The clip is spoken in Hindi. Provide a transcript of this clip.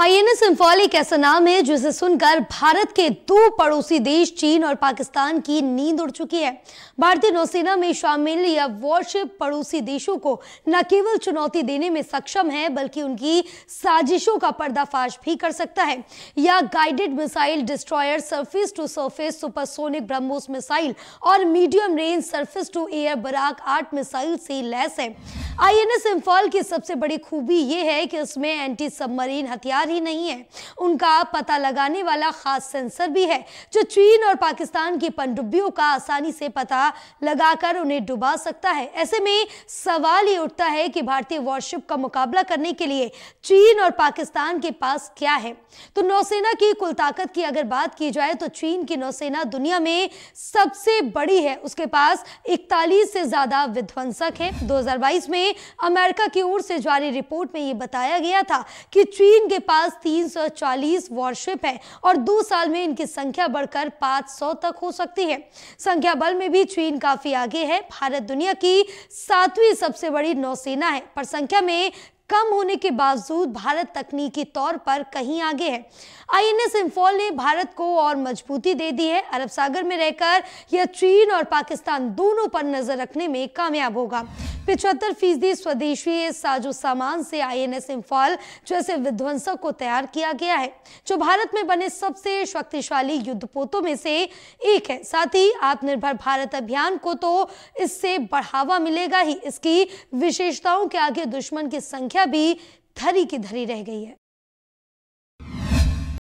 आईएनएस इम्फाल एक ऐसा नाम है जिसे सुनकर भारत के दो पड़ोसी देश चीन और पाकिस्तान की नींद उड़ चुकी है भारतीय नौसेना में शामिल यह वॉरशिप पड़ोसी देशों को न केवल चुनौती देने में सक्षम है बल्कि उनकी साजिशों का पर्दाफाश भी कर सकता है यह guided missile destroyer surface to surface supersonic BrahMos missile और medium range surface to air Barak आठ मिसाइल से लैस है आई इम्फाल की सबसे बड़ी खूबी यह है कि उसमें एंटी सबमरीन हथियार इंतज़ार ही नहीं है उनका पता लगाने वाला ख़ास सेंसर भी है जो चीन और पाकिस्तान की पनडुब्बियों का आसानी से पता लगाकर उन्हें डुबा सकता है ऐसे में सवाल ये उठता है कि भारतीय वॉरशिप का मुकाबला करने के लिए चीन और पाकिस्तान के पास क्या है तो नौसेना की कुल ताकत की अगर बात की जाए तो चीन की नौसेना दुनिया में सबसे बड़ी है उसके पास इकतालीस से ज़्यादा विध्वंसक है दो में अमेरिका की ओर से जारी रिपोर्ट में यह बताया गया था कि चीन के पास पास 340 वॉरशिप है और दो साल में इनकी संख्या बढ़कर 500 तक हो सकती है संख्या बल में भी चीन काफी आगे है भारत दुनिया की सातवीं सबसे बड़ी नौसेना है पर संख्या में कम होने के बावजूद भारत तकनीकी तौर पर कहीं आगे है आईएनएस इम्फॉल ने भारत को और मजबूती दे दी है अरब सागर में रहकर यह चीन और पाकिस्तान दोनों पर नजर रखने में कामयाब होगा पिछहत्तर फीसदी स्वदेशी साजो सामान से आईएनएस इम्फाल जैसे विध्वंसक को तैयार किया गया है जो भारत में बने सबसे शक्तिशाली युद्धपोतों में से एक है साथ ही आत्मनिर्भर भारत अभियान को तो इससे बढ़ावा मिलेगा ही इसकी विशेषताओं के आगे दुश्मन की संख्या भी धरी की धरी रह गई है